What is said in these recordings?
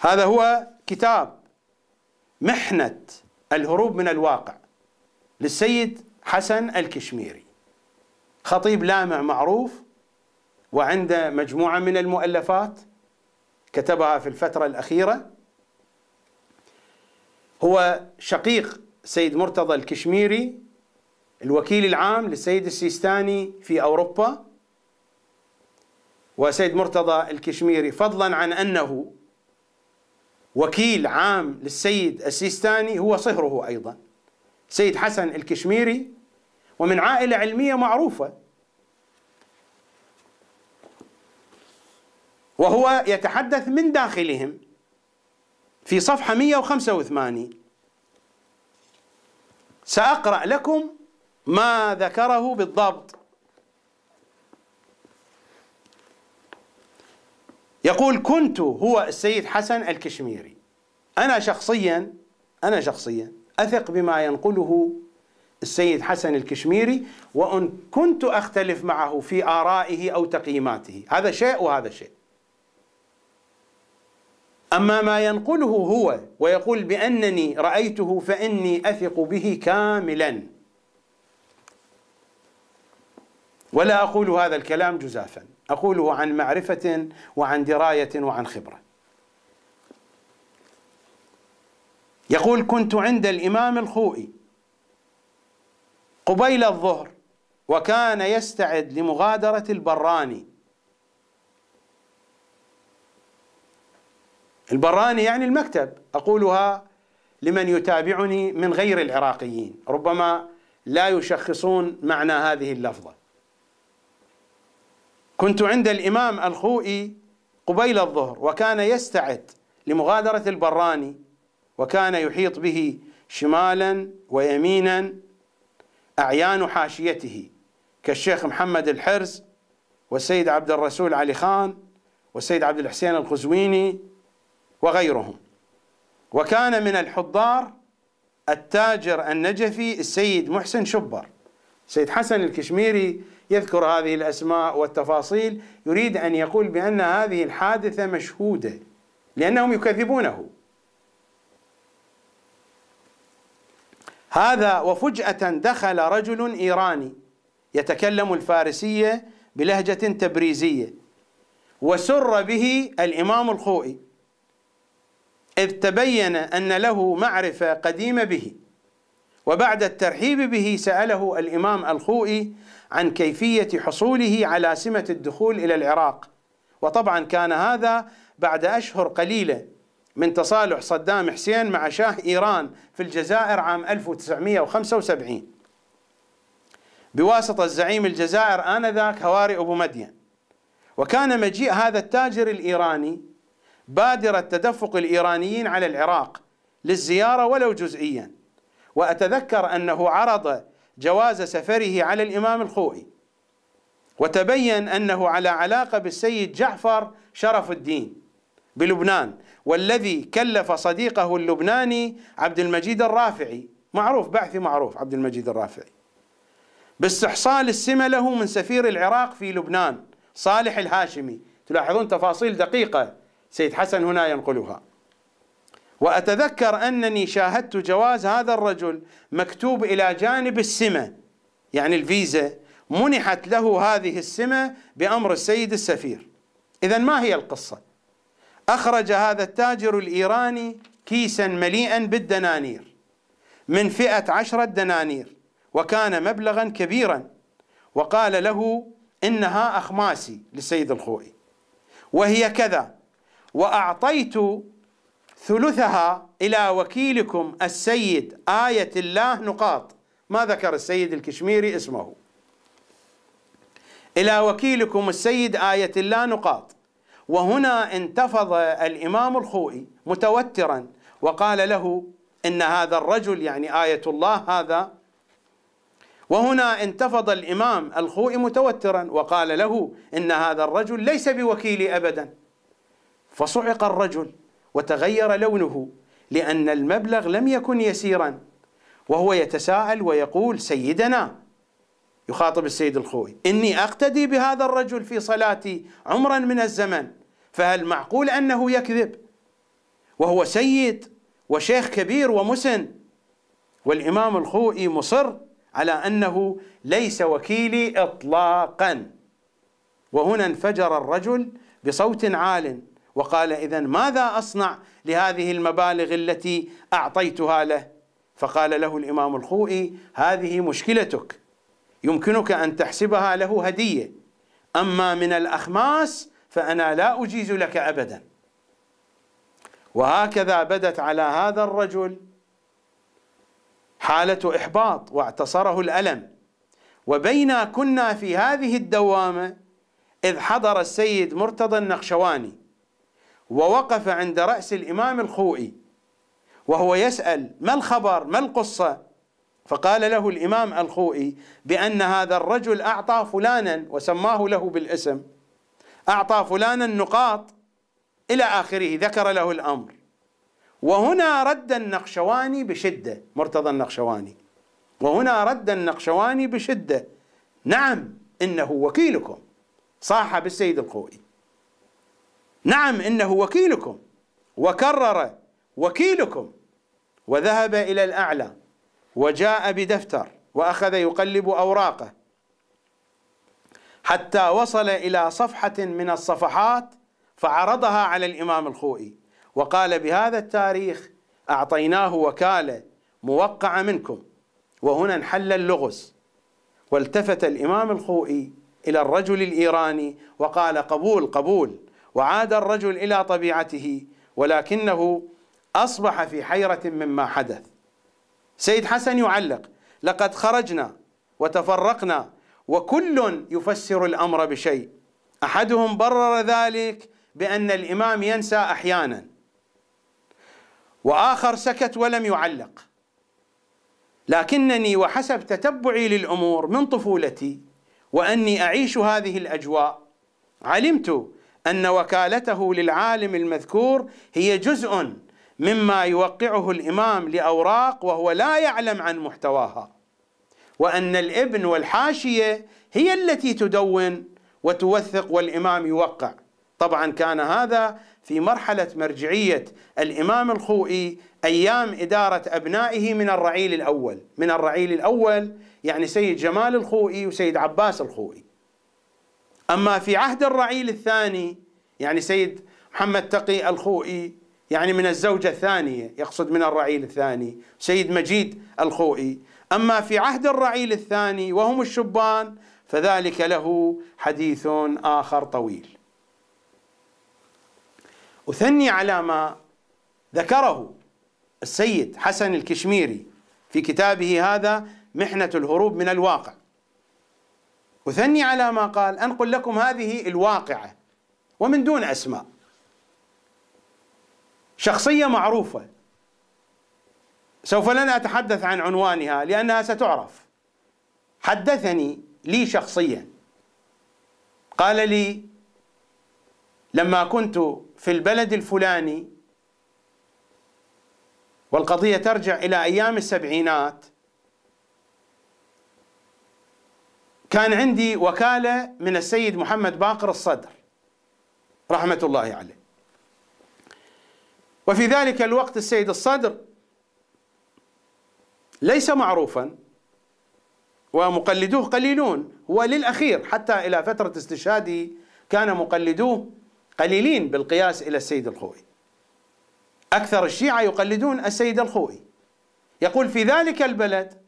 هذا هو كتاب محنة الهروب من الواقع للسيد حسن الكشميري خطيب لامع معروف وعنده مجموعة من المؤلفات كتبها في الفترة الأخيرة هو شقيق سيد مرتضى الكشميري الوكيل العام للسيد السيستاني في أوروبا وسيد مرتضى الكشميري فضلا عن أنه وكيل عام للسيد السيستاني هو صهره أيضا سيد حسن الكشميري ومن عائلة علمية معروفة وهو يتحدث من داخلهم في صفحة 185 سأقرأ لكم ما ذكره بالضبط يقول كنت هو السيد حسن الكشميري أنا شخصيا أنا شخصيا أثق بما ينقله السيد حسن الكشميري وإن كنت أختلف معه في آرائه أو تقييماته هذا شيء وهذا شيء أما ما ينقله هو ويقول بأنني رأيته فإني أثق به كاملاً ولا اقول هذا الكلام جزافا اقوله عن معرفه وعن درايه وعن خبره يقول كنت عند الامام الخوئي قبيل الظهر وكان يستعد لمغادره البراني البراني يعني المكتب اقولها لمن يتابعني من غير العراقيين ربما لا يشخصون معنى هذه اللفظه كنت عند الإمام الخوئي قبيل الظهر وكان يستعد لمغادرة البراني وكان يحيط به شمالا ويمينا أعيان حاشيته كالشيخ محمد الحرز والسيد عبد الرسول علي خان والسيد عبد الحسين الخزويني وغيرهم وكان من الحضار التاجر النجفي السيد محسن شبر سيد حسن الكشميري يذكر هذه الأسماء والتفاصيل يريد أن يقول بأن هذه الحادثة مشهودة لأنهم يكذبونه هذا وفجأة دخل رجل إيراني يتكلم الفارسية بلهجة تبريزية وسر به الإمام الخوئي إذ تبين أن له معرفة قديمة به وبعد الترحيب به سأله الإمام الخوئي عن كيفية حصوله على سمة الدخول إلى العراق وطبعا كان هذا بعد أشهر قليلة من تصالح صدام حسين مع شاه إيران في الجزائر عام 1975 بواسطة الزعيم الجزائر آنذاك هواري أبو مدين وكان مجيء هذا التاجر الإيراني بادرة تدفق الإيرانيين على العراق للزيارة ولو جزئياً وأتذكر أنه عرض جواز سفره على الإمام الخوئي وتبين أنه على علاقة بالسيد جعفر شرف الدين بلبنان والذي كلف صديقه اللبناني عبد المجيد الرافعي معروف بعثي معروف عبد المجيد الرافعي باستحصال السمة له من سفير العراق في لبنان صالح الهاشمي تلاحظون تفاصيل دقيقة سيد حسن هنا ينقلها وأتذكر أنني شاهدت جواز هذا الرجل مكتوب إلى جانب السمة يعني الفيزا منحت له هذه السمة بأمر السيد السفير إذا ما هي القصة أخرج هذا التاجر الإيراني كيسا مليئا بالدنانير من فئة عشرة دنانير وكان مبلغا كبيرا وقال له إنها أخماسي للسيد الخوئي وهي كذا وأعطيت ثلثها إلى وكيلكم السيد آية الله نقاط ما ذكر السيد الكشميري اسمه إلى وكيلكم السيد آية الله نقاط وهنا انتفض الإمام الخوئي متوترا وقال له إن هذا الرجل يعني آية الله هذا وهنا انتفض الإمام الخوئي متوترا وقال له إن هذا الرجل ليس بوكيلي أبدا فصعق الرجل وتغير لونه لأن المبلغ لم يكن يسيرا وهو يتساءل ويقول سيدنا يخاطب السيد الخوي إني أقتدي بهذا الرجل في صلاتي عمرا من الزمن فهل معقول أنه يكذب وهو سيد وشيخ كبير ومسن والإمام الخوئي مصر على أنه ليس وكيلي إطلاقا وهنا انفجر الرجل بصوت عال وقال اذا ماذا اصنع لهذه المبالغ التي اعطيتها له فقال له الامام الخوئي هذه مشكلتك يمكنك ان تحسبها له هديه اما من الاخماس فانا لا اجيز لك ابدا وهكذا بدت على هذا الرجل حاله احباط واعتصره الالم وبينا كنا في هذه الدوامه اذ حضر السيد مرتضى النقشواني ووقف عند رأس الإمام الخوئي وهو يسأل ما الخبر ما القصة فقال له الإمام الخوئي بأن هذا الرجل أعطى فلانا وسماه له بالاسم أعطى فلانا نقاط إلى آخره ذكر له الأمر وهنا رد النقشواني بشدة مرتضى النقشواني وهنا رد النقشواني بشدة نعم إنه وكيلكم صاحب السيد الخوئي نعم انه وكيلكم وكرر وكيلكم وذهب الى الاعلى وجاء بدفتر واخذ يقلب اوراقه حتى وصل الى صفحه من الصفحات فعرضها على الامام الخوئي وقال بهذا التاريخ اعطيناه وكاله موقعه منكم وهنا انحل اللغز والتفت الامام الخوئي الى الرجل الايراني وقال قبول قبول وعاد الرجل الى طبيعته ولكنه اصبح في حيره مما حدث. سيد حسن يعلق: لقد خرجنا وتفرقنا وكل يفسر الامر بشيء. احدهم برر ذلك بان الامام ينسى احيانا. واخر سكت ولم يعلق. لكنني وحسب تتبعي للامور من طفولتي واني اعيش هذه الاجواء علمت ان وكالته للعالم المذكور هي جزء مما يوقعه الامام لاوراق وهو لا يعلم عن محتواها وان الابن والحاشيه هي التي تدون وتوثق والامام يوقع طبعا كان هذا في مرحله مرجعيه الامام الخوئي ايام اداره ابنائه من الرعيل الاول من الرعيل الاول يعني سيد جمال الخوئي وسيد عباس الخوئي أما في عهد الرعيل الثاني يعني سيد محمد تقي الخوئي يعني من الزوجة الثانية يقصد من الرعيل الثاني سيد مجيد الخوئي أما في عهد الرعيل الثاني وهم الشبان فذلك له حديث آخر طويل أثني على ما ذكره السيد حسن الكشميري في كتابه هذا محنة الهروب من الواقع أثني على ما قال أنقل لكم هذه الواقعة ومن دون أسماء شخصية معروفة سوف لن أتحدث عن عنوانها لأنها ستعرف حدثني لي شخصيا قال لي لما كنت في البلد الفلاني والقضية ترجع إلى أيام السبعينات كان عندي وكالة من السيد محمد باقر الصدر رحمة الله عليه وفي ذلك الوقت السيد الصدر ليس معروفا ومقلدوه قليلون وللأخير حتى إلى فترة استشهاده كان مقلدوه قليلين بالقياس إلى السيد الخوئي أكثر الشيعة يقلدون السيد الخوئي يقول في ذلك البلد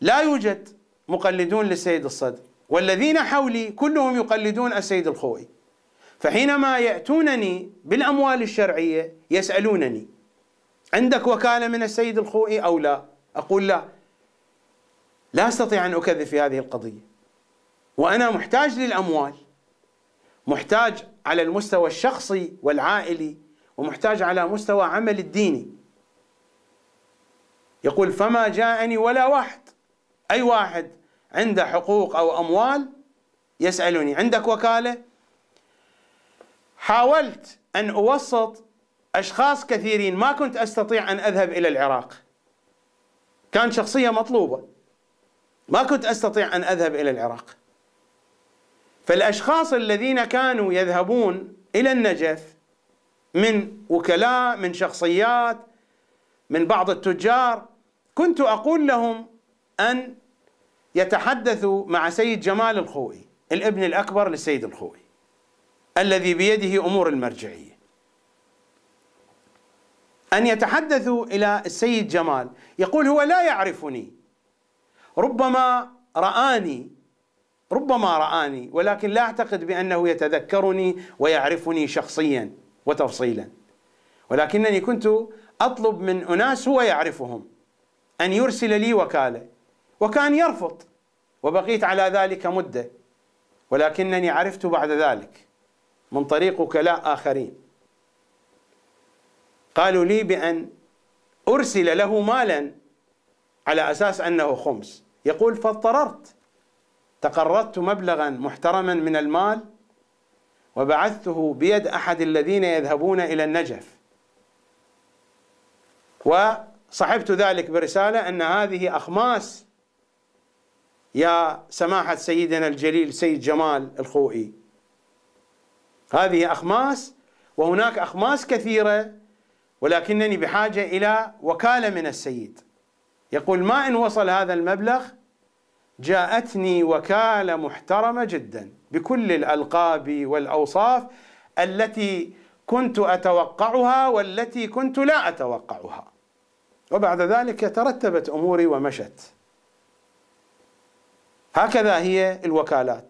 لا يوجد مقلدون للسيد الصدر والذين حولي كلهم يقلدون السيد الخوئي فحينما يأتونني بالأموال الشرعية يسألونني عندك وكالة من السيد الخوئي أو لا أقول لا لا أستطيع أن أكذب في هذه القضية وأنا محتاج للأموال محتاج على المستوى الشخصي والعائلي ومحتاج على مستوى عمل الديني يقول فما جاءني ولا واحد أي واحد عنده حقوق أو أموال يسألوني عندك وكالة حاولت أن أوسط أشخاص كثيرين ما كنت أستطيع أن أذهب إلى العراق كان شخصية مطلوبة ما كنت أستطيع أن أذهب إلى العراق فالأشخاص الذين كانوا يذهبون إلى النجف من وكلاء من شخصيات من بعض التجار كنت أقول لهم أن يتحدثوا مع سيد جمال الخوئي الابن الأكبر للسيد الخوئي الذي بيده أمور المرجعية أن يتحدثوا إلى السيد جمال يقول هو لا يعرفني ربما رآني ربما رآني ولكن لا أعتقد بأنه يتذكرني ويعرفني شخصيا وتفصيلا ولكنني كنت أطلب من أناس هو يعرفهم أن يرسل لي وكالة وكان يرفض وبقيت على ذلك مده ولكنني عرفت بعد ذلك من طريق وكلاء اخرين قالوا لي بان ارسل له مالا على اساس انه خمس يقول فاضطررت تقرضت مبلغا محترما من المال وبعثته بيد احد الذين يذهبون الى النجف وصحبت ذلك برساله ان هذه اخماس يا سماحة سيدنا الجليل سيد جمال الخوئي هذه أخماس وهناك أخماس كثيرة ولكنني بحاجة إلى وكالة من السيد يقول ما إن وصل هذا المبلغ جاءتني وكالة محترمة جدا بكل الألقاب والأوصاف التي كنت أتوقعها والتي كنت لا أتوقعها وبعد ذلك ترتبت أموري ومشت هكذا هي الوكالات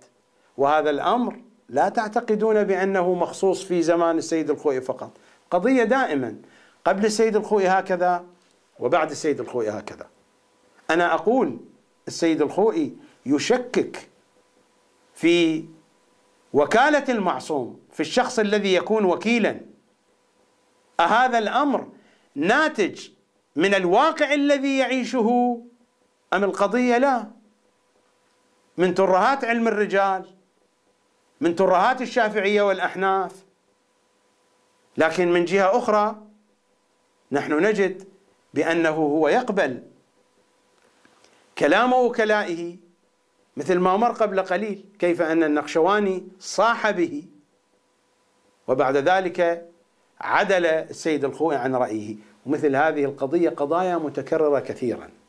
وهذا الامر لا تعتقدون بانه مخصوص في زمان السيد الخوئي فقط قضيه دائما قبل السيد الخوئي هكذا وبعد السيد الخوئي هكذا انا اقول السيد الخوئي يشكك في وكاله المعصوم في الشخص الذي يكون وكيلا اهذا الامر ناتج من الواقع الذي يعيشه ام القضيه لا من ترهات علم الرجال من ترهات الشافعيه والاحناف لكن من جهه اخرى نحن نجد بانه هو يقبل كلام وكلائه مثل ما مر قبل قليل كيف ان النقشواني صاح به وبعد ذلك عدل السيد الخوئي عن رايه ومثل هذه القضيه قضايا متكرره كثيرا